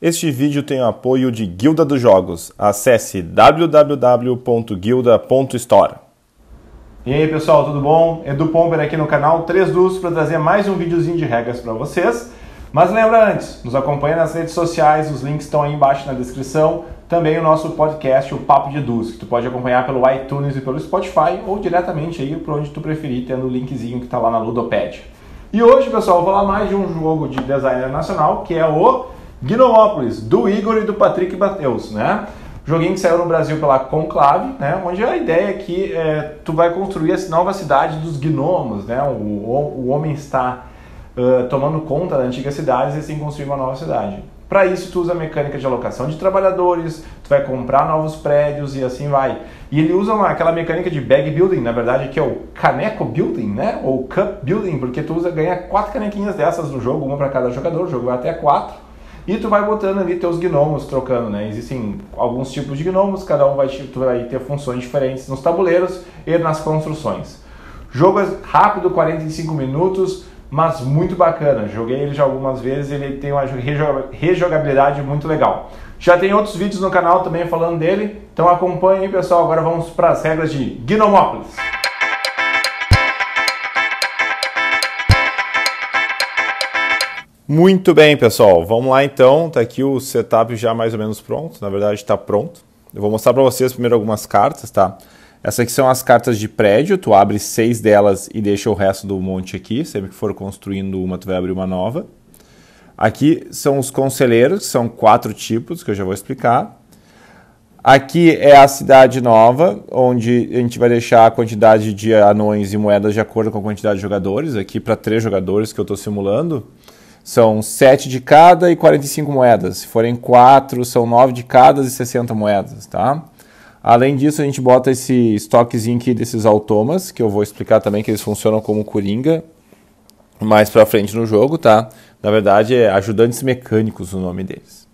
Este vídeo tem o apoio de Guilda dos Jogos. Acesse www.guilda.store. E aí pessoal, tudo bom? Edu Pomper aqui no canal 3 Dus para trazer mais um videozinho de regras para vocês. Mas lembra antes, nos acompanha nas redes sociais, os links estão aí embaixo na descrição. Também o nosso podcast, o Papo de Dus, que tu pode acompanhar pelo iTunes e pelo Spotify ou diretamente aí por onde tu preferir, tendo o linkzinho que está lá na Ludopad. E hoje, pessoal, vou falar mais de um jogo de designer nacional, que é o Gnomópolis, do Igor e do Patrick Mateus, né? Joguinho que saiu no Brasil pela Conclave, né? Onde a ideia é que é, tu vai construir essa nova cidade dos gnomos, né? O, o, o homem está uh, tomando conta da antiga cidade e assim construir uma nova cidade. Para isso, tu usa a mecânica de alocação de trabalhadores, tu vai comprar novos prédios e assim vai. E ele usa uma, aquela mecânica de bag building, na verdade, que é o caneco building, né? Ou cup building, porque tu usa, ganha quatro canequinhas dessas no jogo, uma para cada jogador, o jogo vai até quatro. E tu vai botando ali teus gnomos trocando, né? Existem alguns tipos de gnomos, cada um vai, tu vai ter funções diferentes nos tabuleiros e nas construções. Jogo é rápido, 45 minutos, mas muito bacana. Joguei ele já algumas vezes, ele tem uma rejogabilidade muito legal. Já tem outros vídeos no canal também falando dele, então acompanhe aí, pessoal. Agora vamos para as regras de Gnomópolis. Muito bem, pessoal. Vamos lá então. Tá aqui o setup já mais ou menos pronto. Na verdade, está pronto. Eu vou mostrar para vocês primeiro algumas cartas, tá? Essas aqui são as cartas de prédio. Tu abre seis delas e deixa o resto do monte aqui. Sempre que for construindo uma, tu vai abrir uma nova. Aqui são os conselheiros, que são quatro tipos, que eu já vou explicar. Aqui é a cidade nova, onde a gente vai deixar a quantidade de anões e moedas de acordo com a quantidade de jogadores. Aqui para três jogadores que eu estou simulando são 7 de cada e 45 moedas. Se forem 4, são 9 de cada e 60 moedas, tá? Além disso, a gente bota esse estoquezinho aqui desses automas, que eu vou explicar também que eles funcionam como coringa mais pra frente no jogo, tá? Na verdade, é ajudantes mecânicos o nome deles.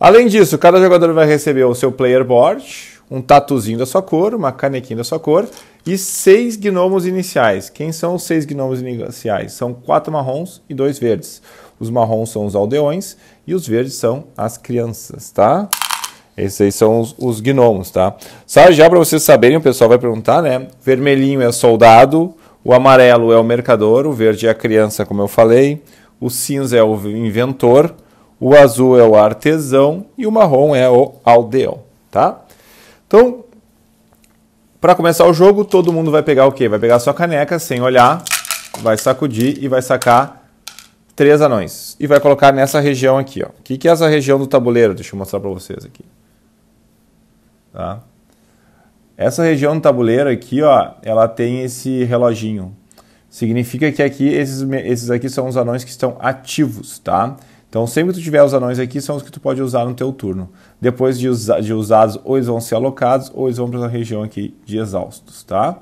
Além disso, cada jogador vai receber o seu player board, um tatuzinho da sua cor, uma canequinha da sua cor e seis gnomos iniciais. Quem são os seis gnomos iniciais? São quatro marrons e dois verdes. Os marrons são os aldeões e os verdes são as crianças, tá? Esses aí são os, os gnomos, tá? Só já para vocês saberem, o pessoal vai perguntar, né? Vermelhinho é soldado, o amarelo é o mercador, o verde é a criança, como eu falei, o cinza é o inventor, o azul é o artesão e o marrom é o aldeão, tá? Então, para começar o jogo, todo mundo vai pegar o quê? Vai pegar sua caneca sem olhar, vai sacudir e vai sacar três anões e vai colocar nessa região aqui. Ó. O que, que é essa região do tabuleiro? Deixa eu mostrar para vocês aqui. Tá? Essa região do tabuleiro aqui, ó, ela tem esse reloginho. Significa que aqui esses, esses aqui são os anões que estão ativos, tá? Então, sempre que tu tiver os anões aqui, são os que tu pode usar no teu turno. Depois de, usa de usados, ou eles vão ser alocados, ou eles vão para essa região aqui de exaustos, tá?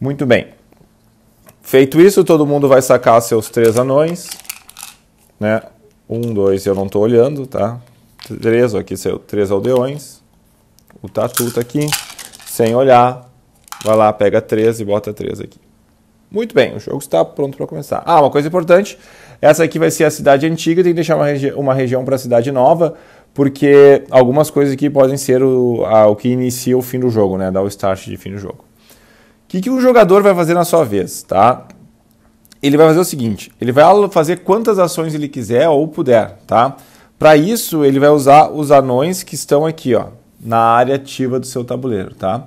Muito bem. Feito isso, todo mundo vai sacar seus três anões né? 1, 2, eu não estou olhando, tá? 3, aqui saiu 3 aldeões. O tatu tá aqui, sem olhar. Vai lá, pega três e bota três aqui. Muito bem, o jogo está pronto para começar. Ah, uma coisa importante, essa aqui vai ser a cidade antiga, tem que deixar uma, regi uma região para a cidade nova, porque algumas coisas aqui podem ser o, a, o que inicia o fim do jogo, né? Dá o start de fim do jogo. O que, que o jogador vai fazer na sua vez, tá? ele vai fazer o seguinte: ele vai fazer quantas ações ele quiser ou puder, tá? Para isso, ele vai usar os anões que estão aqui, ó, na área ativa do seu tabuleiro, tá?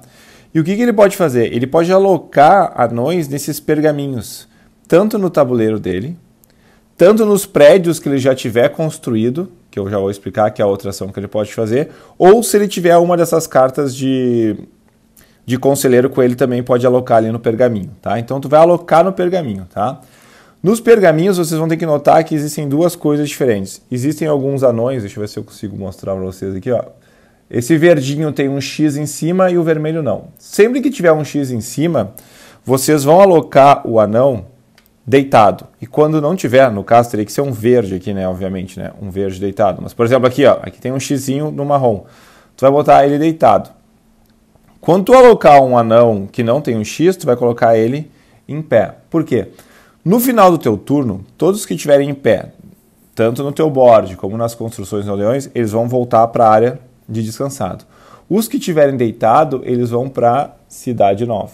E o que, que ele pode fazer? Ele pode alocar anões nesses pergaminhos, tanto no tabuleiro dele, tanto nos prédios que ele já tiver construído, que eu já vou explicar que é a outra ação que ele pode fazer, ou se ele tiver uma dessas cartas de de conselheiro coelho também pode alocar ali no pergaminho, tá? Então tu vai alocar no pergaminho, tá? Nos pergaminhos vocês vão ter que notar que existem duas coisas diferentes. Existem alguns anões, deixa eu ver se eu consigo mostrar para vocês aqui, ó. Esse verdinho tem um X em cima e o vermelho não. Sempre que tiver um X em cima, vocês vão alocar o anão deitado. E quando não tiver, no caso teria que ser um verde aqui, né, obviamente, né, um verde deitado. Mas por exemplo aqui, ó, aqui tem um xizinho no marrom. Tu vai botar ele deitado. Quando tu alocar um anão que não tem um X, tu vai colocar ele em pé. Por quê? No final do teu turno, todos que estiverem em pé, tanto no teu board como nas construções de leões, eles vão voltar para a área de descansado. Os que tiverem deitado, eles vão para cidade nova,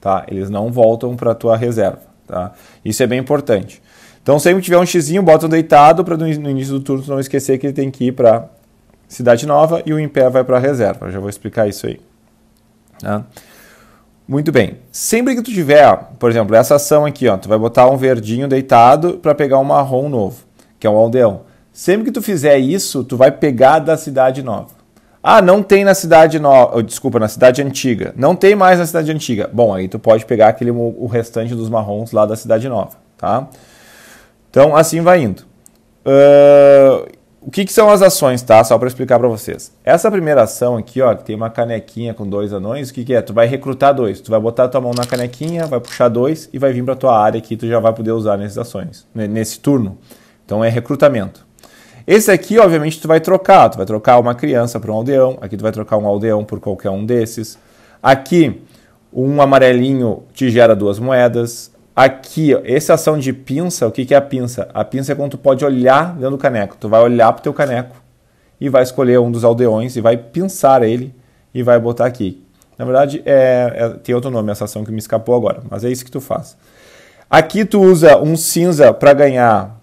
tá? Eles não voltam para tua reserva, tá? Isso é bem importante. Então, sempre tiver um xizinho, bota um deitado para no início do turno não esquecer que ele tem que ir para cidade nova e o em pé vai para a reserva. Eu já vou explicar isso aí. Né? Muito bem. Sempre que tu tiver, por exemplo, essa ação aqui, ó, tu vai botar um verdinho deitado para pegar um marrom novo, que é um aldeão. Sempre que tu fizer isso, tu vai pegar da cidade nova. Ah, não tem na cidade nova, oh, desculpa, na cidade antiga. Não tem mais na cidade antiga. Bom, aí tu pode pegar aquele o restante dos marrons lá da cidade nova, tá? Então assim vai indo. Uh, que, que são as ações, tá? Só para explicar para vocês. Essa primeira ação aqui, ó, que tem uma canequinha com dois anões, o que, que é? Tu vai recrutar dois. Tu vai botar tua mão na canequinha, vai puxar dois e vai vir para tua área que tu já vai poder usar nessas ações, nesse turno. Então é recrutamento. Esse aqui, obviamente, tu vai trocar. Tu vai trocar uma criança por um aldeão. Aqui tu vai trocar um aldeão por qualquer um desses. Aqui, um amarelinho te gera duas moedas aqui, ó, essa ação de pinça, o que, que é a pinça? A pinça é quando tu pode olhar dentro do caneco. Tu vai olhar o teu caneco e vai escolher um dos aldeões e vai pinçar ele e vai botar aqui. Na verdade, é, é, tem outro nome essa ação que me escapou agora, mas é isso que tu faz. Aqui tu usa um cinza para ganhar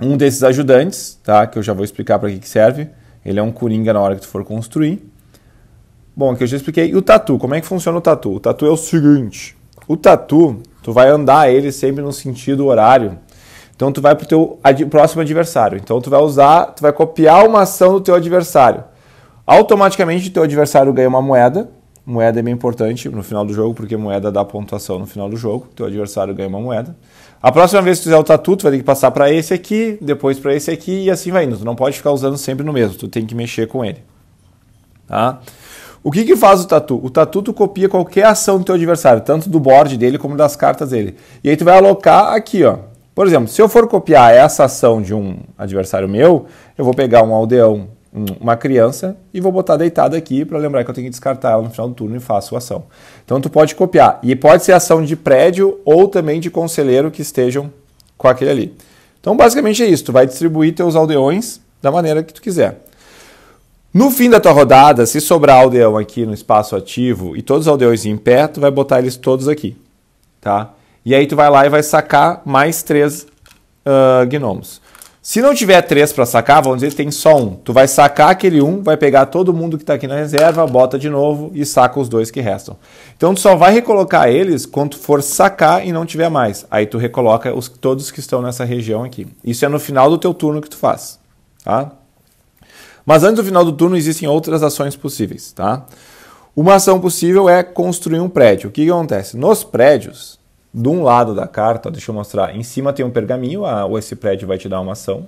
um desses ajudantes, tá? Que eu já vou explicar para que, que serve. Ele é um coringa na hora que tu for construir. Bom, aqui eu já expliquei. E o tatu, como é que funciona o tatu? O tatu é o seguinte, o tatu, tu vai andar ele sempre no sentido horário. Então tu vai pro teu ad próximo adversário. Então tu vai usar, tu vai copiar uma ação do teu adversário. Automaticamente o teu adversário ganha uma moeda. Moeda é bem importante no final do jogo, porque moeda dá pontuação no final do jogo. Teu adversário ganha uma moeda. A próxima vez que tu fizer o tatu, tu vai ter que passar para esse aqui, depois para esse aqui e assim vai indo. Tu não pode ficar usando sempre no mesmo, tu tem que mexer com ele. Tá? O que, que faz o tatu? O tatu tu copia qualquer ação do teu adversário, tanto do board dele como das cartas dele. E aí tu vai alocar aqui, ó. Por exemplo, se eu for copiar essa ação de um adversário meu, eu vou pegar um aldeão, uma criança, e vou botar deitada aqui para lembrar que eu tenho que descartar ela no final do turno e faço a ação. Então tu pode copiar. E pode ser ação de prédio ou também de conselheiro que estejam com aquele ali. Então basicamente é isso. Tu vai distribuir teus aldeões da maneira que tu quiser. No fim da tua rodada, se sobrar aldeão aqui no espaço ativo e todos os aldeões em pé, tu vai botar eles todos aqui, tá? E aí tu vai lá e vai sacar mais três uh, gnomos. Se não tiver três para sacar, vamos dizer que tem só um. Tu vai sacar aquele um, vai pegar todo mundo que está aqui na reserva, bota de novo e saca os dois que restam. Então tu só vai recolocar eles quando for sacar e não tiver mais. Aí tu recoloca os, todos que estão nessa região aqui. Isso é no final do teu turno que tu faz, tá? Mas antes do final do turno existem outras ações possíveis, tá? Uma ação possível é construir um prédio. O que, que acontece? Nos prédios, de um lado da carta, deixa eu mostrar, em cima tem um pergaminho, ou esse prédio vai te dar uma ação.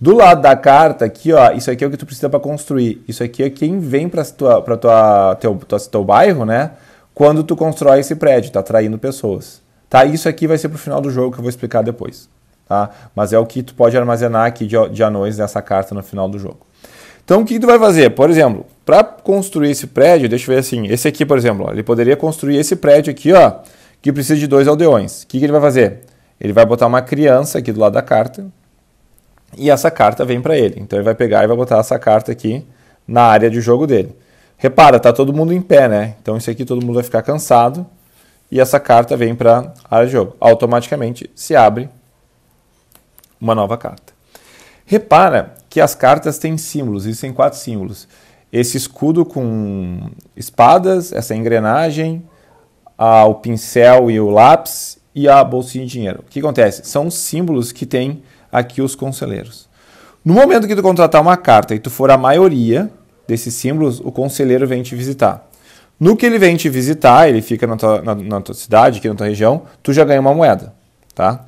Do lado da carta, aqui, ó, isso aqui é o que tu precisa para construir. Isso aqui é quem vem para tua, pra tua, teu, teu bairro, né? Quando tu constrói esse prédio, tá atraindo pessoas. Tá? Isso aqui vai ser pro final do jogo que eu vou explicar depois. Tá? Mas é o que tu pode armazenar aqui de, de anões nessa carta no final do jogo. Então, o que tu vai fazer? Por exemplo, para construir esse prédio, deixa eu ver assim, esse aqui, por exemplo, ó, ele poderia construir esse prédio aqui, ó, que precisa de dois aldeões. O que, que ele vai fazer? Ele vai botar uma criança aqui do lado da carta e essa carta vem para ele. Então, ele vai pegar e vai botar essa carta aqui na área de jogo dele. Repara, tá todo mundo em pé, né? Então, isso aqui todo mundo vai ficar cansado e essa carta vem para a área de jogo. Automaticamente se abre uma nova carta. Repara que as cartas têm símbolos, existem quatro símbolos. Esse escudo com espadas, essa engrenagem, a, o pincel e o lápis e a bolsinha de dinheiro. O que acontece? São símbolos que tem aqui os conselheiros. No momento que tu contratar uma carta e tu for a maioria desses símbolos, o conselheiro vem te visitar. No que ele vem te visitar, ele fica na tua, na, na tua cidade, aqui na tua região, tu já ganha uma moeda, tá?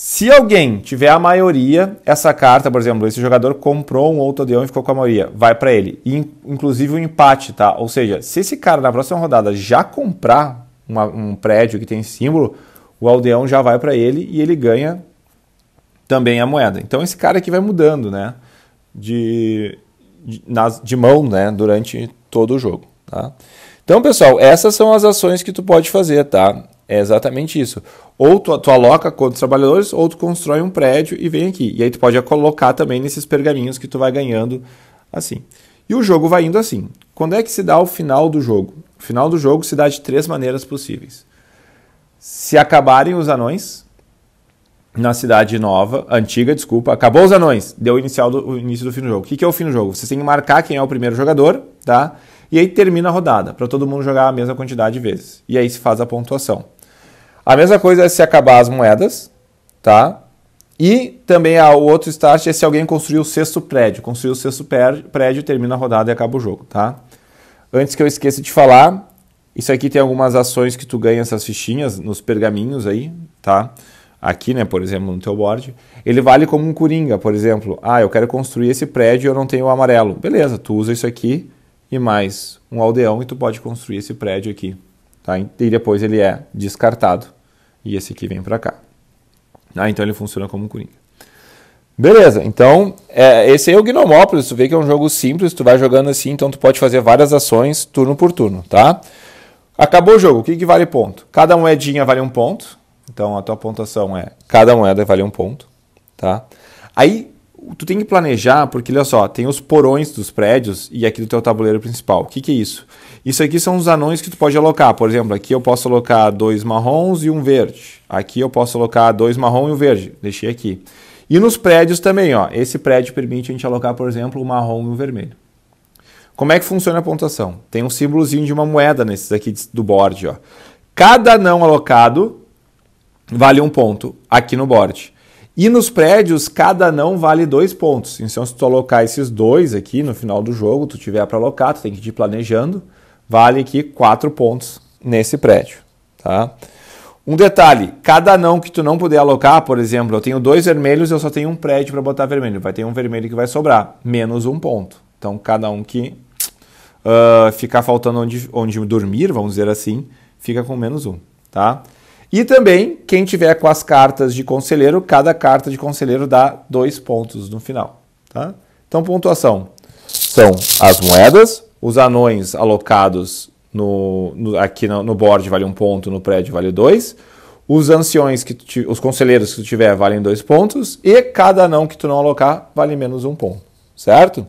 Se alguém tiver a maioria, essa carta, por exemplo, esse jogador comprou um outro aldeão e ficou com a maioria, vai para ele. Inclusive o um empate, tá? Ou seja, se esse cara na próxima rodada já comprar uma, um prédio que tem símbolo, o aldeão já vai para ele e ele ganha também a moeda. Então esse cara aqui vai mudando, né? De, de, nas, de mão, né? Durante todo o jogo, tá? Então, pessoal, essas são as ações que tu pode fazer, tá? É exatamente isso. Ou tu, tu aloca com os trabalhadores, ou tu constrói um prédio e vem aqui. E aí tu pode colocar também nesses pergaminhos que tu vai ganhando assim. E o jogo vai indo assim. Quando é que se dá o final do jogo? O final do jogo se dá de três maneiras possíveis. Se acabarem os anões na cidade nova, antiga, desculpa, acabou os anões, deu o, inicial do, o início do fim do jogo. O que, que é o fim do jogo? Você tem que marcar quem é o primeiro jogador, tá? E aí termina a rodada, para todo mundo jogar a mesma quantidade de vezes. E aí se faz a pontuação. A mesma coisa é se acabar as moedas, tá? E também o outro start é se alguém construir o sexto prédio. Construir o sexto prédio, termina a rodada e acaba o jogo, tá? Antes que eu esqueça de falar, isso aqui tem algumas ações que tu ganha essas fichinhas nos pergaminhos aí, tá? Aqui, né, por exemplo, no teu board. Ele vale como um coringa, por exemplo. Ah, eu quero construir esse prédio e eu não tenho o amarelo. Beleza, tu usa isso aqui e mais um aldeão e tu pode construir esse prédio aqui, tá? E depois ele é descartado e esse aqui vem para cá. Ah, então ele funciona como um coringa. Beleza, então é, esse aí é o Gnomópolis, tu vê que é um jogo simples, tu vai jogando assim, então tu pode fazer várias ações turno por turno, tá? Acabou o jogo, o que, que vale ponto? Cada moedinha vale um ponto, então a tua pontuação é cada moeda vale um ponto, tá? Aí tu tem que planejar, porque olha só, tem os porões dos prédios e aqui do teu tabuleiro principal. O que, que é isso? Isso aqui são os anões que tu pode alocar. Por exemplo, aqui eu posso alocar dois marrons e um verde. Aqui eu posso alocar dois marrom e um verde. Deixei aqui. E nos prédios também, ó. Esse prédio permite a gente alocar, por exemplo, o marrom e o vermelho. Como é que funciona a pontuação? Tem um símbolozinho de uma moeda nesses aqui do board, ó. Cada não alocado vale um ponto aqui no board. E nos prédios, cada não vale dois pontos. Então, se tu alocar esses dois aqui no final do jogo, tu tiver para alocar, tu tem que ir planejando, vale aqui quatro pontos nesse prédio. Tá? Um detalhe, cada não que tu não puder alocar, por exemplo, eu tenho dois vermelhos, eu só tenho um prédio para botar vermelho. Vai ter um vermelho que vai sobrar, menos um ponto. Então, cada um que uh, ficar faltando onde, onde dormir, vamos dizer assim, fica com menos um, tá? E também, quem tiver com as cartas de conselheiro, cada carta de conselheiro dá dois pontos no final. Tá? Então, pontuação são as moedas, os anões alocados no, no aqui no, no board vale um ponto, no prédio vale dois. Os anciões, que tu, os conselheiros que tu tiver valem dois pontos. E cada anão que tu não alocar vale menos um ponto. Certo?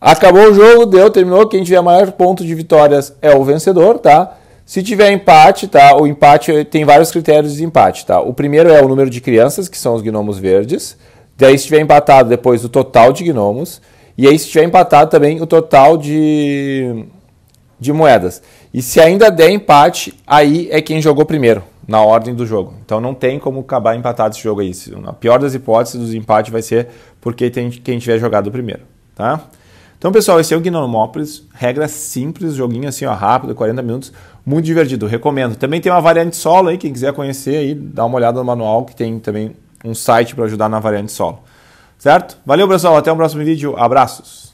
Acabou o jogo, deu, terminou. Quem tiver maior ponto de vitórias é o vencedor, tá? Se tiver empate, tá? O empate eh, tem vários critérios de empate, tá? O primeiro é o número de crianças, que são os gnomos verdes. Daí, se tiver empatado, depois o total de gnomos. E aí, se tiver empatado também, o total de, de moedas. E se ainda der empate, aí é quem jogou primeiro, na ordem do jogo. Então não tem como acabar empatado esse jogo aí. Na pior das hipóteses, o empate vai ser porque tem quem tiver jogado primeiro, tá? Então, pessoal, esse é o Gnomópolis, regra simples, joguinho assim, ó, rápido, 40 minutos, muito divertido, recomendo. Também tem uma variante solo aí, quem quiser conhecer aí, dá uma olhada no manual que tem também um site para ajudar na variante solo. Certo? Valeu, pessoal, até o próximo vídeo, abraços.